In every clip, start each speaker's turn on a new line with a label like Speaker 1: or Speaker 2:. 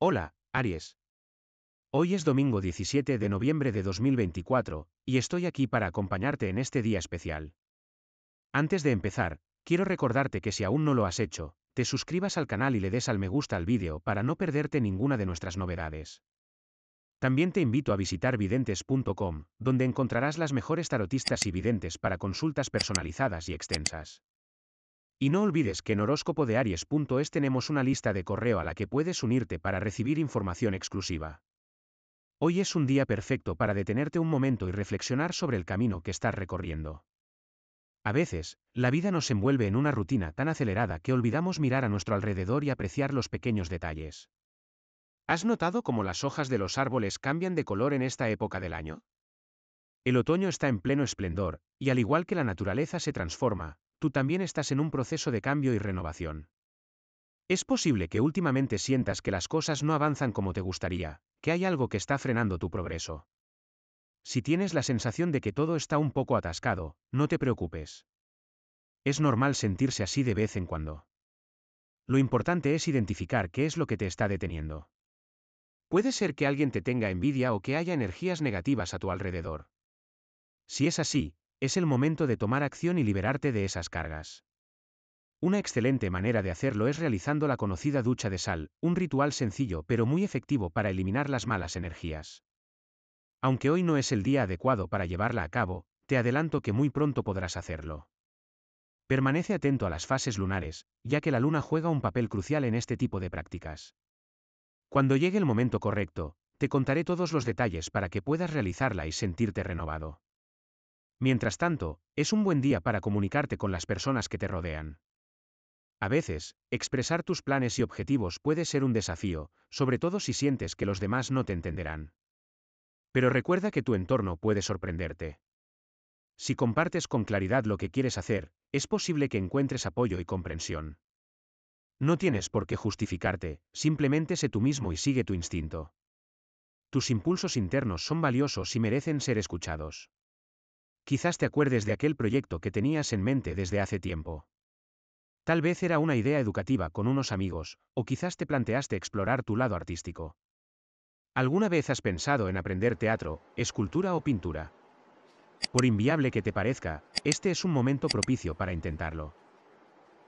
Speaker 1: Hola, Aries. Hoy es domingo 17 de noviembre de 2024, y estoy aquí para acompañarte en este día especial. Antes de empezar, quiero recordarte que si aún no lo has hecho, te suscribas al canal y le des al me gusta al vídeo para no perderte ninguna de nuestras novedades. También te invito a visitar videntes.com, donde encontrarás las mejores tarotistas y videntes para consultas personalizadas y extensas. Y no olvides que en horóscopo de Aries.es tenemos una lista de correo a la que puedes unirte para recibir información exclusiva. Hoy es un día perfecto para detenerte un momento y reflexionar sobre el camino que estás recorriendo. A veces, la vida nos envuelve en una rutina tan acelerada que olvidamos mirar a nuestro alrededor y apreciar los pequeños detalles. ¿Has notado cómo las hojas de los árboles cambian de color en esta época del año? El otoño está en pleno esplendor, y al igual que la naturaleza se transforma, tú también estás en un proceso de cambio y renovación. Es posible que últimamente sientas que las cosas no avanzan como te gustaría, que hay algo que está frenando tu progreso. Si tienes la sensación de que todo está un poco atascado, no te preocupes. Es normal sentirse así de vez en cuando. Lo importante es identificar qué es lo que te está deteniendo. Puede ser que alguien te tenga envidia o que haya energías negativas a tu alrededor. Si es así, es el momento de tomar acción y liberarte de esas cargas. Una excelente manera de hacerlo es realizando la conocida ducha de sal, un ritual sencillo pero muy efectivo para eliminar las malas energías. Aunque hoy no es el día adecuado para llevarla a cabo, te adelanto que muy pronto podrás hacerlo. Permanece atento a las fases lunares, ya que la luna juega un papel crucial en este tipo de prácticas. Cuando llegue el momento correcto, te contaré todos los detalles para que puedas realizarla y sentirte renovado. Mientras tanto, es un buen día para comunicarte con las personas que te rodean. A veces, expresar tus planes y objetivos puede ser un desafío, sobre todo si sientes que los demás no te entenderán. Pero recuerda que tu entorno puede sorprenderte. Si compartes con claridad lo que quieres hacer, es posible que encuentres apoyo y comprensión. No tienes por qué justificarte, simplemente sé tú mismo y sigue tu instinto. Tus impulsos internos son valiosos y merecen ser escuchados. Quizás te acuerdes de aquel proyecto que tenías en mente desde hace tiempo. Tal vez era una idea educativa con unos amigos, o quizás te planteaste explorar tu lado artístico. ¿Alguna vez has pensado en aprender teatro, escultura o pintura? Por inviable que te parezca, este es un momento propicio para intentarlo.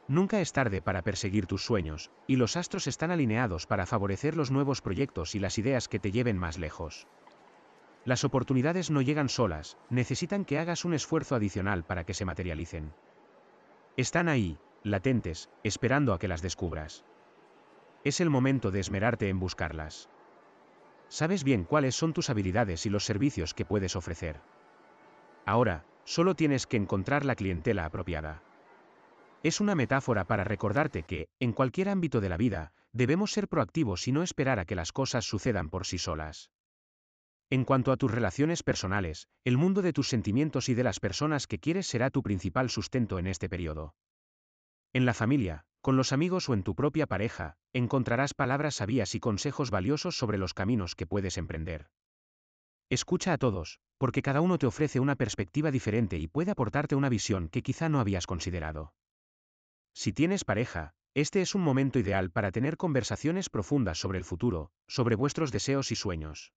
Speaker 1: Nunca es tarde para perseguir tus sueños, y los astros están alineados para favorecer los nuevos proyectos y las ideas que te lleven más lejos. Las oportunidades no llegan solas, necesitan que hagas un esfuerzo adicional para que se materialicen. Están ahí, latentes, esperando a que las descubras. Es el momento de esmerarte en buscarlas. Sabes bien cuáles son tus habilidades y los servicios que puedes ofrecer. Ahora, solo tienes que encontrar la clientela apropiada. Es una metáfora para recordarte que, en cualquier ámbito de la vida, debemos ser proactivos y no esperar a que las cosas sucedan por sí solas. En cuanto a tus relaciones personales, el mundo de tus sentimientos y de las personas que quieres será tu principal sustento en este periodo. En la familia, con los amigos o en tu propia pareja, encontrarás palabras sabias y consejos valiosos sobre los caminos que puedes emprender. Escucha a todos, porque cada uno te ofrece una perspectiva diferente y puede aportarte una visión que quizá no habías considerado. Si tienes pareja, este es un momento ideal para tener conversaciones profundas sobre el futuro, sobre vuestros deseos y sueños.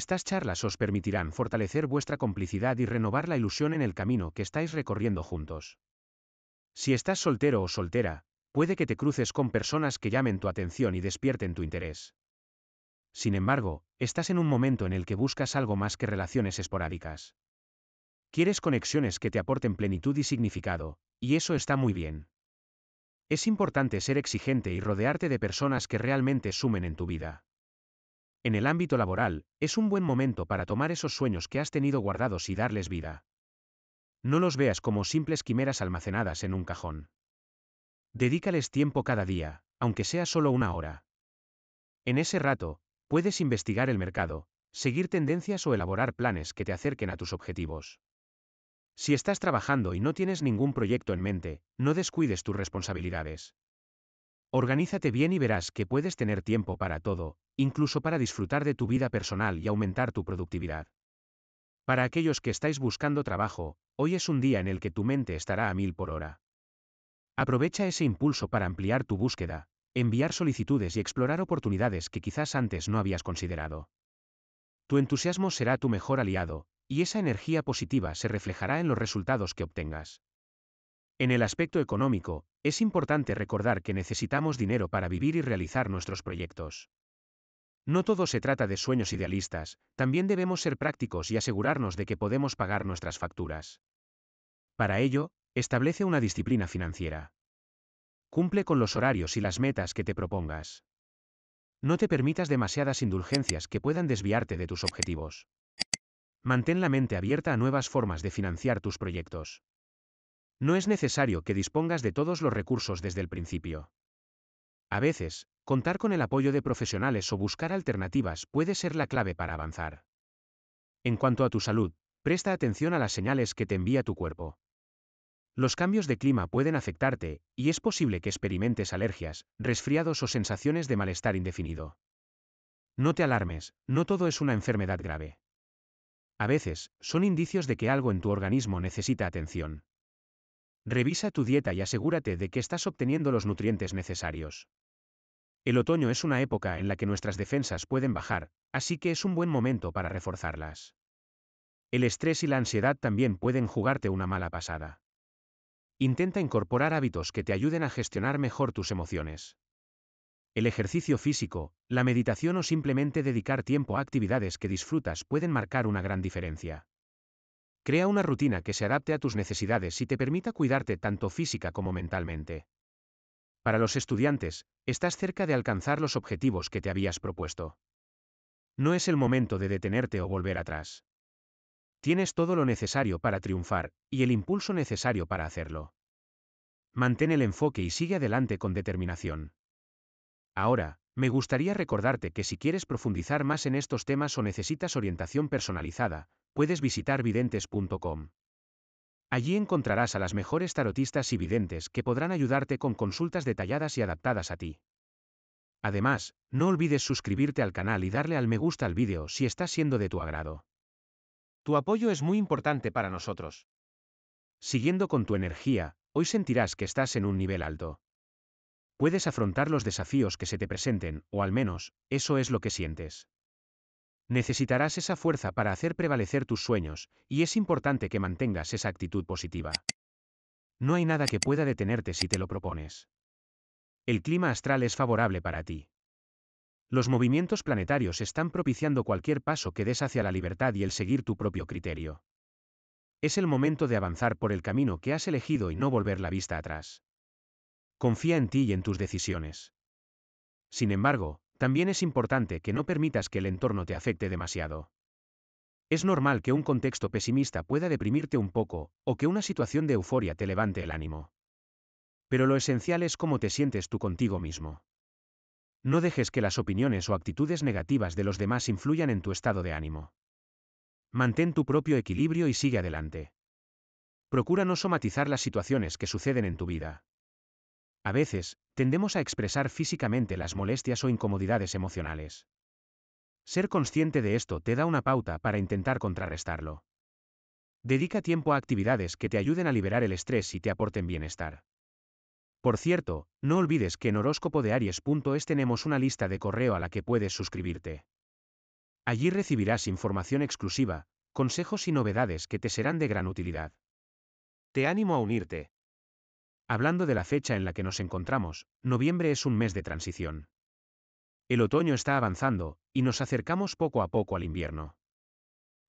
Speaker 1: Estas charlas os permitirán fortalecer vuestra complicidad y renovar la ilusión en el camino que estáis recorriendo juntos. Si estás soltero o soltera, puede que te cruces con personas que llamen tu atención y despierten tu interés. Sin embargo, estás en un momento en el que buscas algo más que relaciones esporádicas. Quieres conexiones que te aporten plenitud y significado, y eso está muy bien. Es importante ser exigente y rodearte de personas que realmente sumen en tu vida. En el ámbito laboral, es un buen momento para tomar esos sueños que has tenido guardados y darles vida. No los veas como simples quimeras almacenadas en un cajón. Dedícales tiempo cada día, aunque sea solo una hora. En ese rato, puedes investigar el mercado, seguir tendencias o elaborar planes que te acerquen a tus objetivos. Si estás trabajando y no tienes ningún proyecto en mente, no descuides tus responsabilidades. Organízate bien y verás que puedes tener tiempo para todo, incluso para disfrutar de tu vida personal y aumentar tu productividad. Para aquellos que estáis buscando trabajo, hoy es un día en el que tu mente estará a mil por hora. Aprovecha ese impulso para ampliar tu búsqueda, enviar solicitudes y explorar oportunidades que quizás antes no habías considerado. Tu entusiasmo será tu mejor aliado, y esa energía positiva se reflejará en los resultados que obtengas. En el aspecto económico, es importante recordar que necesitamos dinero para vivir y realizar nuestros proyectos. No todo se trata de sueños idealistas, también debemos ser prácticos y asegurarnos de que podemos pagar nuestras facturas. Para ello, establece una disciplina financiera. Cumple con los horarios y las metas que te propongas. No te permitas demasiadas indulgencias que puedan desviarte de tus objetivos. Mantén la mente abierta a nuevas formas de financiar tus proyectos. No es necesario que dispongas de todos los recursos desde el principio. A veces, contar con el apoyo de profesionales o buscar alternativas puede ser la clave para avanzar. En cuanto a tu salud, presta atención a las señales que te envía tu cuerpo. Los cambios de clima pueden afectarte, y es posible que experimentes alergias, resfriados o sensaciones de malestar indefinido. No te alarmes, no todo es una enfermedad grave. A veces, son indicios de que algo en tu organismo necesita atención. Revisa tu dieta y asegúrate de que estás obteniendo los nutrientes necesarios. El otoño es una época en la que nuestras defensas pueden bajar, así que es un buen momento para reforzarlas. El estrés y la ansiedad también pueden jugarte una mala pasada. Intenta incorporar hábitos que te ayuden a gestionar mejor tus emociones. El ejercicio físico, la meditación o simplemente dedicar tiempo a actividades que disfrutas pueden marcar una gran diferencia. Crea una rutina que se adapte a tus necesidades y te permita cuidarte tanto física como mentalmente. Para los estudiantes, estás cerca de alcanzar los objetivos que te habías propuesto. No es el momento de detenerte o volver atrás. Tienes todo lo necesario para triunfar, y el impulso necesario para hacerlo. Mantén el enfoque y sigue adelante con determinación. Ahora, me gustaría recordarte que si quieres profundizar más en estos temas o necesitas orientación personalizada, puedes visitar videntes.com. Allí encontrarás a las mejores tarotistas y videntes que podrán ayudarte con consultas detalladas y adaptadas a ti. Además, no olvides suscribirte al canal y darle al me gusta al vídeo si está siendo de tu agrado. Tu apoyo es muy importante para nosotros. Siguiendo con tu energía, hoy sentirás que estás en un nivel alto. Puedes afrontar los desafíos que se te presenten, o al menos, eso es lo que sientes. Necesitarás esa fuerza para hacer prevalecer tus sueños, y es importante que mantengas esa actitud positiva. No hay nada que pueda detenerte si te lo propones. El clima astral es favorable para ti. Los movimientos planetarios están propiciando cualquier paso que des hacia la libertad y el seguir tu propio criterio. Es el momento de avanzar por el camino que has elegido y no volver la vista atrás. Confía en ti y en tus decisiones. Sin embargo, también es importante que no permitas que el entorno te afecte demasiado. Es normal que un contexto pesimista pueda deprimirte un poco, o que una situación de euforia te levante el ánimo. Pero lo esencial es cómo te sientes tú contigo mismo. No dejes que las opiniones o actitudes negativas de los demás influyan en tu estado de ánimo. Mantén tu propio equilibrio y sigue adelante. Procura no somatizar las situaciones que suceden en tu vida. A veces, tendemos a expresar físicamente las molestias o incomodidades emocionales. Ser consciente de esto te da una pauta para intentar contrarrestarlo. Dedica tiempo a actividades que te ayuden a liberar el estrés y te aporten bienestar. Por cierto, no olvides que en horóscopo de Aries.es tenemos una lista de correo a la que puedes suscribirte. Allí recibirás información exclusiva, consejos y novedades que te serán de gran utilidad. Te animo a unirte. Hablando de la fecha en la que nos encontramos, noviembre es un mes de transición. El otoño está avanzando, y nos acercamos poco a poco al invierno.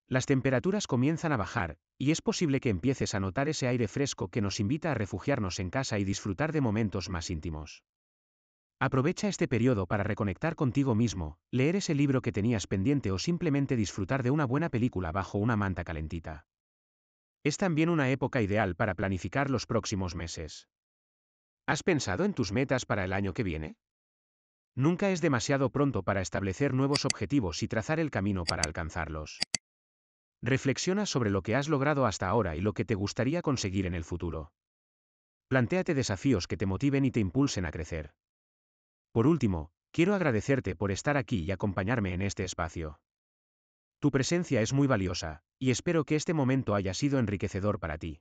Speaker 1: Las temperaturas comienzan a bajar, y es posible que empieces a notar ese aire fresco que nos invita a refugiarnos en casa y disfrutar de momentos más íntimos. Aprovecha este periodo para reconectar contigo mismo, leer ese libro que tenías pendiente o simplemente disfrutar de una buena película bajo una manta calentita. Es también una época ideal para planificar los próximos meses. ¿Has pensado en tus metas para el año que viene? Nunca es demasiado pronto para establecer nuevos objetivos y trazar el camino para alcanzarlos. Reflexiona sobre lo que has logrado hasta ahora y lo que te gustaría conseguir en el futuro. Plantéate desafíos que te motiven y te impulsen a crecer. Por último, quiero agradecerte por estar aquí y acompañarme en este espacio. Tu presencia es muy valiosa, y espero que este momento haya sido enriquecedor para ti.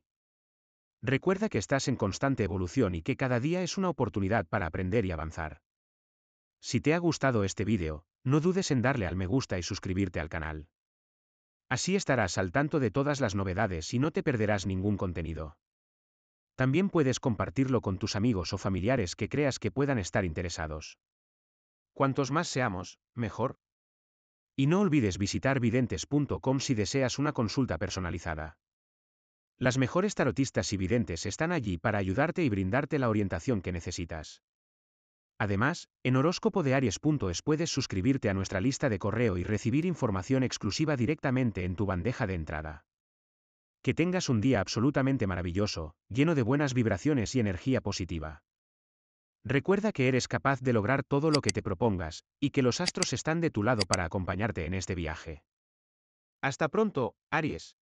Speaker 1: Recuerda que estás en constante evolución y que cada día es una oportunidad para aprender y avanzar. Si te ha gustado este vídeo, no dudes en darle al me gusta y suscribirte al canal. Así estarás al tanto de todas las novedades y no te perderás ningún contenido. También puedes compartirlo con tus amigos o familiares que creas que puedan estar interesados. Cuantos más seamos, mejor. Y no olvides visitar videntes.com si deseas una consulta personalizada. Las mejores tarotistas y videntes están allí para ayudarte y brindarte la orientación que necesitas. Además, en horóscopo de Aries.es puedes suscribirte a nuestra lista de correo y recibir información exclusiva directamente en tu bandeja de entrada. Que tengas un día absolutamente maravilloso, lleno de buenas vibraciones y energía positiva. Recuerda que eres capaz de lograr todo lo que te propongas, y que los astros están de tu lado para acompañarte en este viaje. Hasta pronto, Aries.